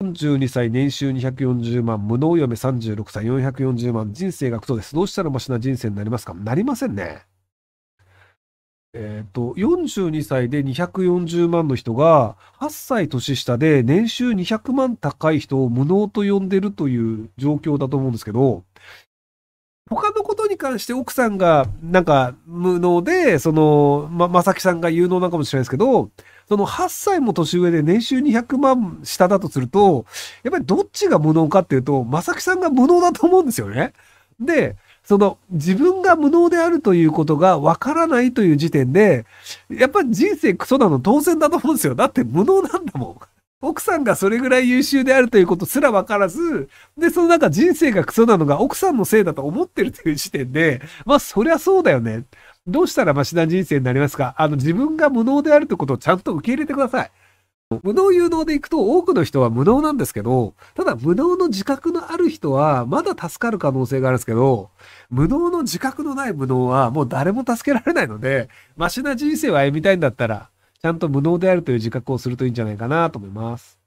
42歳、年収240万、無能嫁36歳、440万、人生がクソです。どうしたらマシな人生になりますかなりませんね。えっ、ー、と、42歳で240万の人が、8歳年下で年収200万高い人を無能と呼んでるという状況だと思うんですけど、他のことに関して奥さんが、なんか、無能で、その、ま、まさきさんが有能なのかもしれないですけど、その8歳も年上で年収200万下だとすると、やっぱりどっちが無能かっていうと、まさきさんが無能だと思うんですよね。で、その自分が無能であるということがわからないという時点で、やっぱり人生クソなの当然だと思うんですよ。だって無能なんだもん。奥さんがそれぐらい優秀であるということすらわからず、で、そのなんか人生がクソなのが奥さんのせいだと思ってるという時点で、まあそりゃそうだよね。どうしたらマシな人生になりますかあの自分が無能であるということをちゃんと受け入れてください。無能有能でいくと多くの人は無能なんですけど、ただ無能の自覚のある人はまだ助かる可能性があるんですけど、無能の自覚のない無能はもう誰も助けられないので、マシな人生を歩みたいんだったら、ちゃんと無能であるという自覚をするといいんじゃないかなと思います。